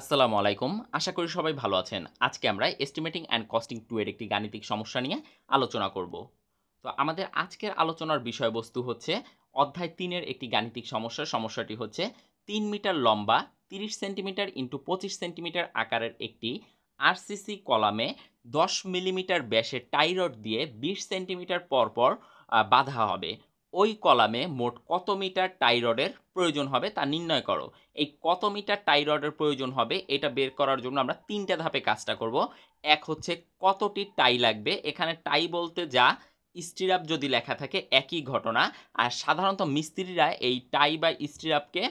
আসসালামু আলাইকুম আশা করি সবাই ভালো আছেন আজকে আমরা এস্টিমেটিং অ্যান্ড কস্টিং টু এর একটি গাণিতিক সমস্যা নিয়ে আলোচনা করব তো আমাদের আজকের আলোচনার বিষয়বস্তু হচ্ছে অধ্যায় তিনের একটি গাণিতিক সমস্যা সমস্যাটি হচ্ছে তিন মিটার লম্বা তিরিশ সেন্টিমিটার ইন্টু পঁচিশ সেন্টিমিটার আকারের একটি আরসিসি কলামে দশ মিলিমিটার ব্যাসের টাইরড দিয়ে বিশ সেন্টিমিটার পরপর বাঁধা হবে ওই কলামে মোট কত মিটার টাইরডের প্রয়োজন হবে তা নির্ণয় করো এই কত মিটার টাইরডের প্রয়োজন হবে এটা বের করার জন্য আমরা তিনটা ধাপে কাজটা করব এক হচ্ছে কতটি টাই লাগবে এখানে টাই বলতে যা স্টিরাপ যদি লেখা থাকে একই ঘটনা আর সাধারণত মিস্ত্রিরা এই টাই বা স্টিরাপকে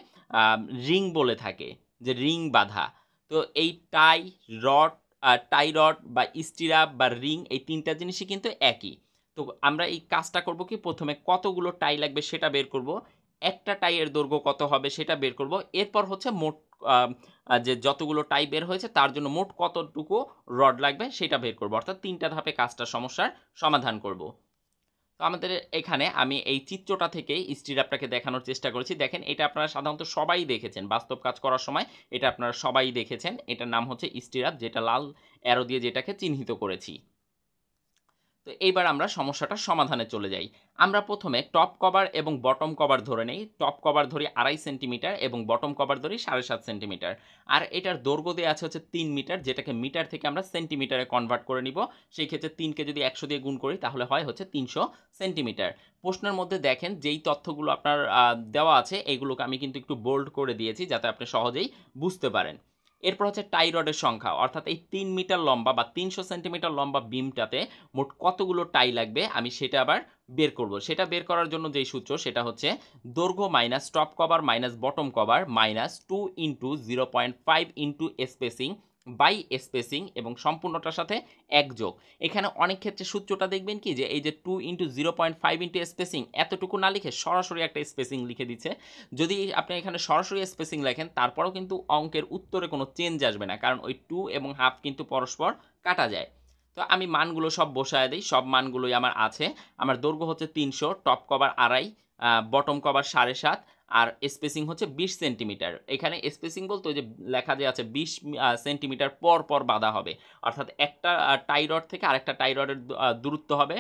রিং বলে থাকে যে রিং বাঁধা তো এই টাই রড টাই রড বা স্টিরাপ বা রিং এই তিনটা জিনিসই কিন্তু একই তো আমরা এই কাজটা করব কি প্রথমে কতগুলো টাই লাগবে সেটা বের করব একটা টাইয়ের দৈর্ঘ্য কত হবে সেটা বের করব এরপর হচ্ছে মোট যে যতগুলো টাই বের হয়েছে তার জন্য মোট কতটুকু রড লাগবে সেটা বের করব অর্থাৎ তিনটা ধাপে কাজটা সমস্যার সমাধান করব তো আমাদের এখানে আমি এই চিত্রটা থেকেই স্টির দেখানোর চেষ্টা করেছি দেখেন এটা আপনারা সাধারণত সবাই দেখেছেন বাস্তব কাজ করার সময় এটা আপনারা সবাই দেখেছেন এটার নাম হচ্ছে স্টিরাপ যেটা লাল অ্যারো দিয়ে যেটাকে চিহ্নিত করেছি তো এইবার আমরা সমস্যাটা সমাধানে চলে যাই আমরা প্রথমে টপ কভার এবং বটম কভার ধরে নেই টপ কভার ধরি আড়াই সেন্টিমিটার এবং বটম কভার ধরি সাড়ে সাত সেন্টিমিটার আর এটার দৈর্ঘ্য দেওয়া আছে হচ্ছে তিন মিটার যেটাকে মিটার থেকে আমরা সেন্টিমিটারে কনভার্ট করে নিব সেই ক্ষেত্রে তিনকে যদি একশো দিয়ে গুণ করি তাহলে হয় হচ্ছে তিনশো সেন্টিমিটার প্রশ্নের মধ্যে দেখেন যেই তথ্যগুলো আপনার দেওয়া আছে এগুলোকে আমি কিন্তু একটু বোল্ড করে দিয়েছি যাতে আপনি সহজেই বুঝতে পারেন এরপর হচ্ছে টাই রডের সংখ্যা অর্থাৎ এই তিন মিটার লম্বা বা তিনশো সেন্টিমিটার লম্বা বিমটাতে মোট কতগুলো টাই লাগবে আমি সেটা আবার বের করব সেটা বের করার জন্য যেই সূত্র সেটা হচ্ছে দৈর্ঘ্য minus top cover minus bottom cover minus two into zero point five into spacing by spacing এবং সম্পূর্ণটার সাথে একযোগ এখানে অনেক ক্ষেত্রে সূত্রটা দেখবেন কি যে এই যে two into zero point five into spacing এতটুকু না লিখে সরাসরি একটা স্পেসিং লিখে দিচ্ছে যদি আপনি এখানে সরাসরি স্পেসিং লেখেন তারপরেও কিন্তু অঙ্কের উত্তরে কোনো চেঞ্জ আসবে না কারণ ওই টু এবং হাফ কিন্তু পরস্পর কাটা যায় তো আমি মানগুলো সব বসায় দিই সব মানগুলোই আমার আছে আমার দৈর্ঘ্য হচ্ছে তিনশো টপ কভার আড়াই বটম কভার সাড়ে সাত আর স্পেসিং হচ্ছে বিশ সেন্টিমিটার এখানে স্পেসিং বলতে যে লেখা যে আছে বিশ সেন্টিমিটার পর পর বাঁধা হবে অর্থাৎ একটা টাই রড থেকে আরেকটা টাই রডের দূরত্ব হবে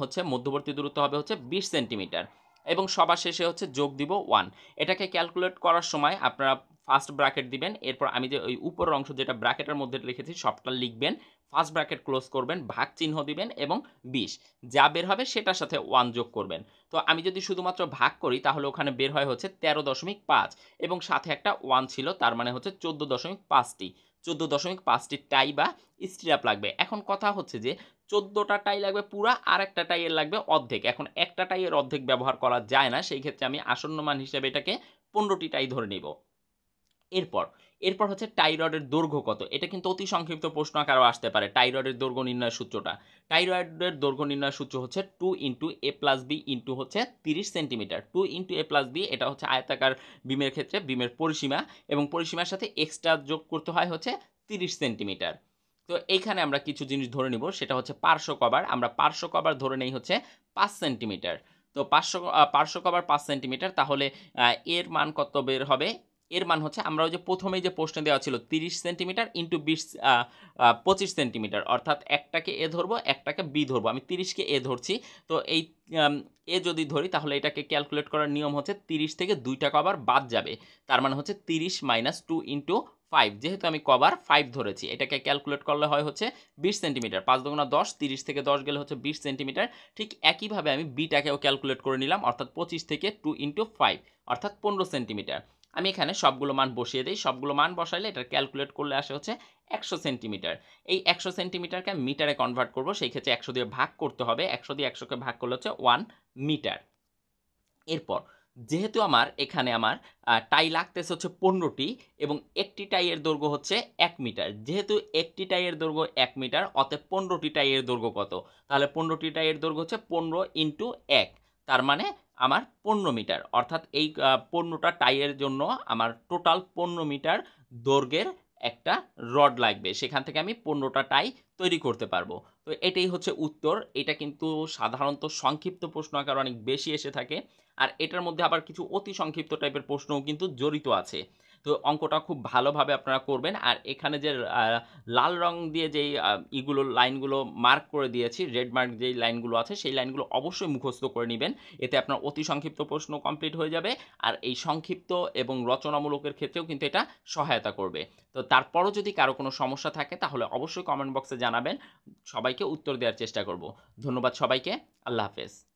হচ্ছে মধ্যবর্তী দূরত্ব হবে হচ্ছে বিশ সেন্টিমিটার এবং সবার শেষে হচ্ছে যোগ দিব ওয়ান এটাকে ক্যালকুলেট করার সময় আপনারা ফার্স্ট ব্র্যাকেট দিবেন এরপর আমি যে ওই উপরের অংশ যেটা ব্র্যাকেটের মধ্যে রেখেছি সবটা লিখবেন ফার্স্ট ব্র্যাকেট ক্লোজ করবেন ভাগ চিহ্ন দিবেন এবং বিশ যা বের হবে সেটার সাথে ওয়ান যোগ করবেন তো আমি যদি শুধুমাত্র ভাগ করি তাহলে ওখানে বের হয় হচ্ছে তেরো দশমিক পাঁচ এবং সাথে একটা ওয়ান ছিল তার মানে হচ্ছে চোদ্দো দশমিক পাঁচটি চোদ্দো দশমিক পাঁচটি টাই বা স্টিরাপ লাগবে এখন কথা হচ্ছে যে চোদ্দোটা টাই লাগবে পুরা আর একটা টাইয়ের লাগবে অর্ধেক এখন একটা টাইয়ের অর্ধেক ব্যবহার করা যায় না সেই ক্ষেত্রে আমি আসন্ন মান হিসেবে এটাকে পনেরোটি টাই ধরে নেবো এরপর এরপর হচ্ছে টাইরয়েডের দৈর্ঘ্য কত এটা কিন্তু অতি সংক্ষিপ্ত প্রশ্ন আকারও আসতে পারে টাইরয়েডের দৈর্ঘ্য নির্ণয় সূত্রটা টাইরয়েডের দৈর্ঘ্য নির্ণয় সূত্র হচ্ছে two into A plus B into হচ্ছে তিরিশ centimetre two into A plus B এটা হচ্ছে আয়তাকার বিমের ক্ষেত্রে বিমের পরিসীমা এবং পরিসীমার সাথে এক্সট্রা যোগ করতে হয় হচ্ছে তিরিশ সেন্টিমিটার তো এইখানে আমরা কিছু জিনিস ধরে নিব সেটা হচ্ছে পার্শ্ব কভার আমরা পার্শ্ব কভার ধরে নেই হচ্ছে পাঁচ সেন্টিমিটার তো পাঁচশো পার্শ্ব কভার পাঁচ সেন্টিমিটার তাহলে এর মান কত বের হবে এর মান হচ্ছে আমরা ওই যে প্রথমেই যে প্রশ্নে দেওয়া ছিল তিরিশ সেন্টিমিটার ইন্টু বিশ পঁচিশ সেন্টিমিটার অর্থাৎ একটাকে এ ধরবো একটাকে বি ধরবো আমি তিরিশকে এ ধরছি তো এই এ যদি ধরি তাহলে এটাকে ক্যালকুলেট করার নিয়ম হচ্ছে তিরিশ থেকে দুইটা কবার বাদ যাবে তার মানে হচ্ছে তিরিশ মাইনাস টু ইন্টু ফাইভ যেহেতু আমি কভার ফাইভ ধরেছি এটাকে ক্যালকুলেট করলে হয় হচ্ছে বিশ সেন্টিমিটার পাঁচ দোগুনা দশ তিরিশ থেকে দশ গেলে হচ্ছে বিশ সেন্টিমিটার ঠিক একইভাবে আমি বিটাকেও ক্যালকুলেট করে নিলাম অর্থাৎ পঁচিশ থেকে টু ইন্টু ফাইভ অর্থাৎ পনেরো সেন্টিমিটার আমি এখানে সবগুলো মান বসিয়ে দিই সবগুলো মান বসাইলে এটা ক্যালকুলেট করলে আসে হচ্ছে একশো সেন্টিমিটার এই একশো সেন্টিমিটারকে আমি মিটারে কনভার্ট করবো সেই ক্ষেত্রে একশো দিয়ে ভাগ করতে হবে একশো দিয়ে একশোকে ভাগ করলে হচ্ছে ওয়ান মিটার এরপর যেহেতু আমার এখানে আমার টাই লাগতেছে হচ্ছে পনেরোটি এবং একটি টাইয়ের দৈর্ঘ্য হচ্ছে এক মিটার যেহেতু একটি টাইয়ের দৈর্ঘ্য এক মিটার অতএব পনেরোটি টাইয়ের দৈর্ঘ্য কত তাহলে পনেরোটি টাইয়ের দৈর্ঘ্য হচ্ছে পনেরো ইন্টু এক তার মানে আমার পনেরো মিটার অর্থাৎ এই পণ্যটা টাইয়ের জন্য আমার টোটাল পনেরো মিটার দৈর্ঘ্যের একটা রড লাগবে সেখান থেকে আমি পণ্যটা টাই তৈরি করতে পারবো তো এটাই হচ্ছে উত্তর এটা কিন্তু সাধারণত সংক্ষিপ্ত প্রশ্ন আকার অনেক বেশি এসে থাকে আর এটার মধ্যে আবার কিছু অতি সংক্ষিপ্ত টাইপের প্রশ্নও কিন্তু জড়িত আছে তো অঙ্কটা খুব ভালোভাবে আপনারা করবেন আর এখানে যে লাল রং দিয়ে যেই ইগুলো লাইনগুলো মার্ক করে দিয়েছি রেড মার্ক যেই লাইনগুলো আছে সেই লাইনগুলো অবশ্যই মুখস্থ করে নেবেন এতে আপনার অতি সংক্ষিপ্ত প্রশ্ন কমপ্লিট হয়ে যাবে আর এই সংক্ষিপ্ত এবং রচনামূলকের ক্ষেত্রেও কিন্তু এটা সহায়তা করবে তো তারপরও যদি কারো কোনো সমস্যা থাকে তাহলে অবশ্যই কমেন্ট বক্সে জানাবেন সবাইকে উত্তর দেওয়ার চেষ্টা করব ধন্যবাদ সবাইকে আল্লাহ হাফেজ